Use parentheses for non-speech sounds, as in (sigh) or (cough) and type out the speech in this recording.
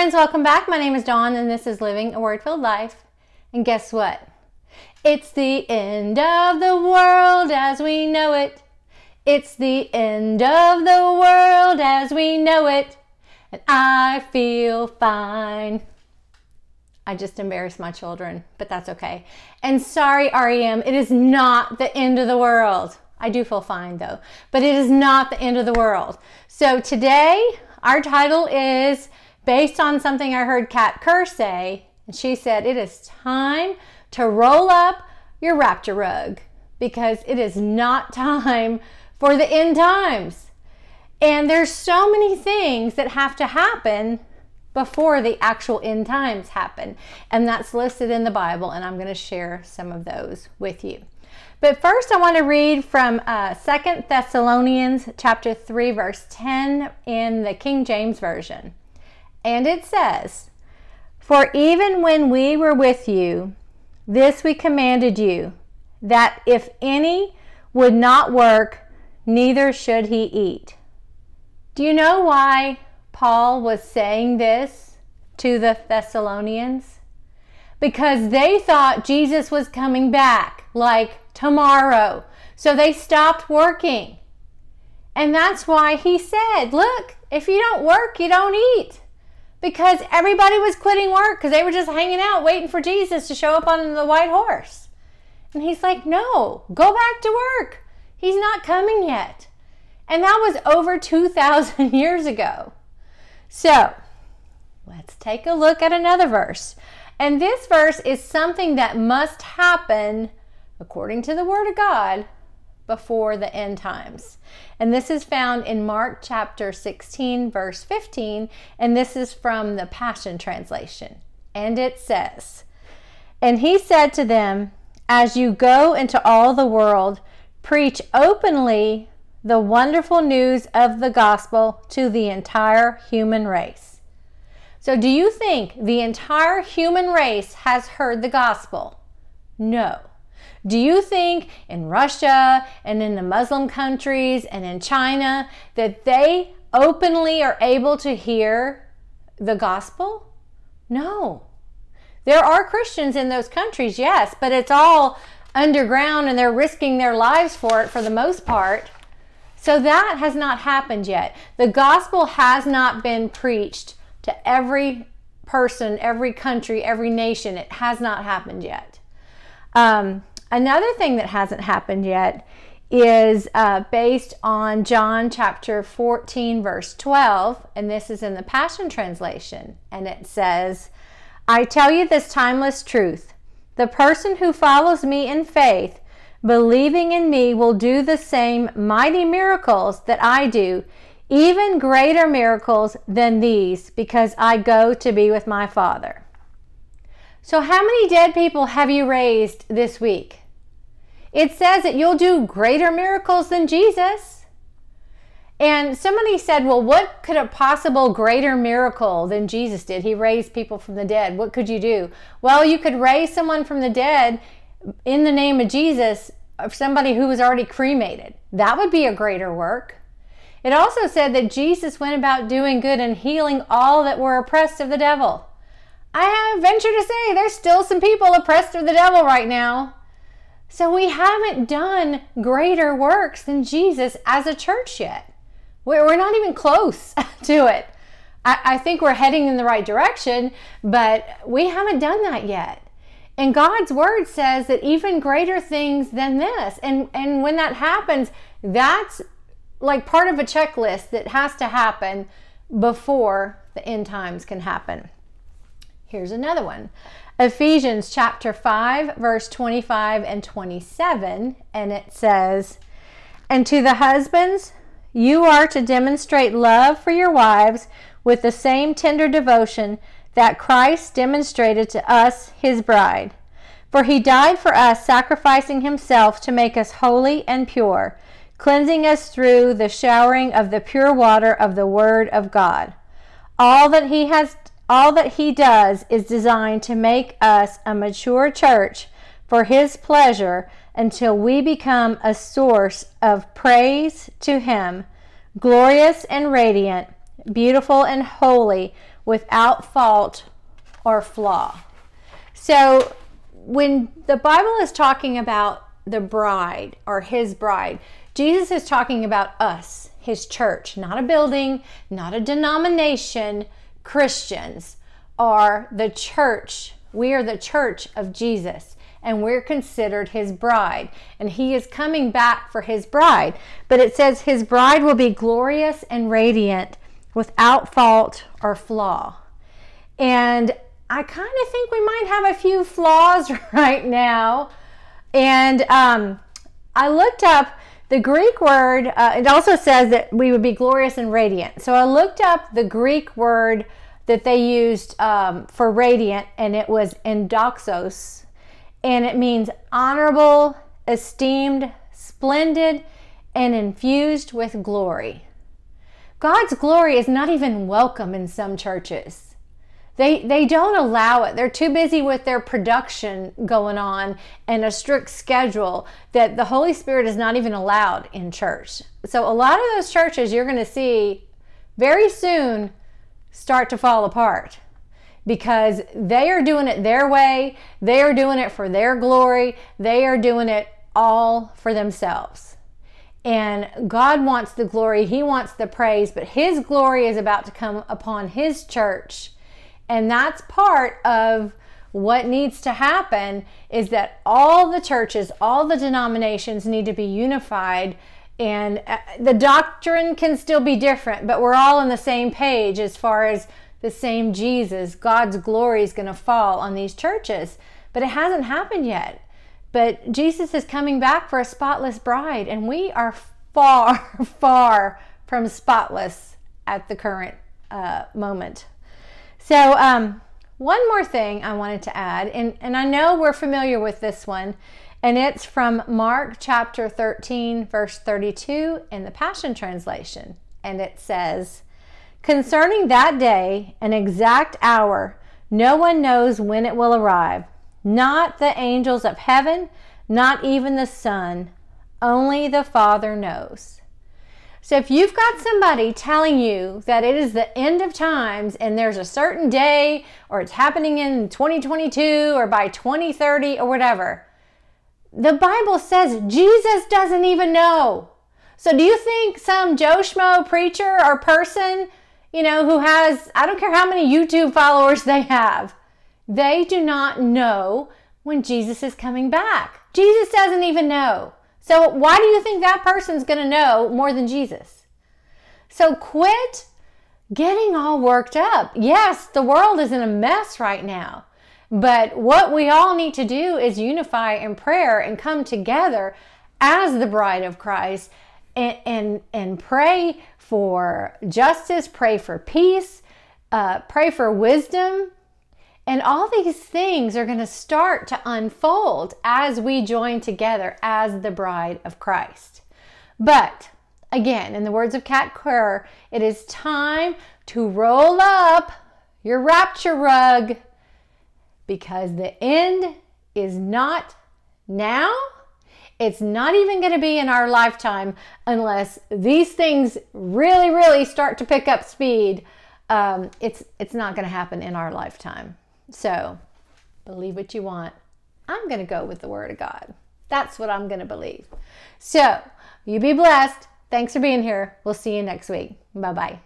friends, welcome back. My name is Dawn, and this is Living a Word Filled Life. And guess what? It's the end of the world as we know it. It's the end of the world as we know it. And I feel fine. I just embarrassed my children, but that's okay. And sorry, REM, it is not the end of the world. I do feel fine though, but it is not the end of the world. So today, our title is based on something I heard Kat Kerr say. And she said, It is time to roll up your rapture rug because it is not time for the end times. And there's so many things that have to happen before the actual end times happen. And that's listed in the Bible, and I'm going to share some of those with you. But first, I want to read from uh, Second Thessalonians chapter 3, verse 10 in the King James Version. And it says, For even when we were with you, this we commanded you, that if any would not work, neither should he eat. Do you know why Paul was saying this to the Thessalonians? Because they thought Jesus was coming back like tomorrow. So they stopped working. And that's why he said, Look, if you don't work, you don't eat because everybody was quitting work because they were just hanging out waiting for Jesus to show up on the white horse. And he's like, No, go back to work. He's not coming yet. And that was over 2,000 (laughs) years ago. So let's take a look at another verse. And this verse is something that must happen according to the Word of God before the end times. And this is found in Mark chapter 16, verse 15, and this is from the Passion Translation. And it says, And he said to them, As you go into all the world, preach openly the wonderful news of the gospel to the entire human race. So, do you think the entire human race has heard the gospel? No. Do you think in Russia and in the Muslim countries and in China that they openly are able to hear the gospel? No. There are Christians in those countries, yes, but it's all underground and they're risking their lives for it for the most part. So that has not happened yet. The gospel has not been preached to every person, every country, every nation. It has not happened yet. Um, Another thing that hasn't happened yet is uh, based on John chapter 14, verse 12, and this is in the Passion Translation. And it says, I tell you this timeless truth the person who follows me in faith, believing in me, will do the same mighty miracles that I do, even greater miracles than these, because I go to be with my Father. So, how many dead people have you raised this week? It says that you'll do greater miracles than Jesus. And somebody said, Well, what could a possible greater miracle than Jesus did? He raised people from the dead. What could you do? Well, you could raise someone from the dead in the name of Jesus, of uh, somebody who was already cremated. That would be a greater work. It also said that Jesus went about doing good and healing all that were oppressed of the devil. I venture to say there's still some people oppressed of the devil right now. So we haven't done greater works than Jesus as a church yet. We're not even close (laughs) to it. I think we're heading in the right direction, but we haven't done that yet. And God's word says that even greater things than this. And, and when that happens, that's like part of a checklist that has to happen before the end times can happen. Here's another one. Ephesians chapter 5, verse 25 and 27, and it says, And to the husbands, you are to demonstrate love for your wives with the same tender devotion that Christ demonstrated to us, his bride. For he died for us, sacrificing himself to make us holy and pure, cleansing us through the showering of the pure water of the Word of God. All that he has all that he does is designed to make us a mature church for his pleasure until we become a source of praise to him, glorious and radiant, beautiful and holy, without fault or flaw. So, when the Bible is talking about the bride or his bride, Jesus is talking about us, his church, not a building, not a denomination, Christians are the church. We are the church of Jesus and we're considered his bride. And he is coming back for his bride. But it says his bride will be glorious and radiant without fault or flaw. And I kind of think we might have a few flaws (laughs) right now. And um, I looked up the Greek word, uh, it also says that we would be glorious and radiant. So I looked up the Greek word that they used um, for radiant, and it was endoxos, and it means honorable, esteemed, splendid, and infused with glory. God's glory is not even welcome in some churches. They, they don't allow it. They're too busy with their production going on and a strict schedule that the Holy Spirit is not even allowed in church. So, a lot of those churches you're going to see very soon start to fall apart because they are doing it their way, they are doing it for their glory, they are doing it all for themselves. And God wants the glory, He wants the praise, but His glory is about to come upon His church and that's part of what needs to happen is that all the churches, all the denominations need to be unified. And uh, the doctrine can still be different, but we're all on the same page as far as the same Jesus. God's glory is going to fall on these churches. But it hasn't happened yet. But Jesus is coming back for a spotless bride, and we are far, (laughs) far from spotless at the current uh, moment. So, um, one more thing I wanted to add, and, and I know we're familiar with this one, and it's from Mark chapter 13, verse 32 in the Passion Translation. And it says, Concerning that day and exact hour, no one knows when it will arrive, not the angels of heaven, not even the Son, only the Father knows. So if you've got somebody telling you that it is the end of times and there's a certain day or it's happening in 2022 or by 2030 or whatever, the Bible says Jesus doesn't even know. So do you think some Joe Schmo preacher or person, you know, who has, I don't care how many YouTube followers they have, they do not know when Jesus is coming back. Jesus doesn't even know. So why do you think that person's going to know more than Jesus? So quit getting all worked up. Yes, the world is in a mess right now. But what we all need to do is unify in prayer and come together as the bride of Christ and and, and pray for justice, pray for peace, uh, pray for wisdom, and all these things are going to start to unfold as we join together as the bride of Christ. But again, in the words of Kat Kerr, it is time to roll up your rapture rug because the end is not now. It's not even going to be in our lifetime unless these things really, really start to pick up speed. Um, it's it's not going to happen in our lifetime. So believe what you want. I'm going to go with the Word of God. That's what I'm going to believe. So you be blessed. Thanks for being here. We'll see you next week. Bye bye.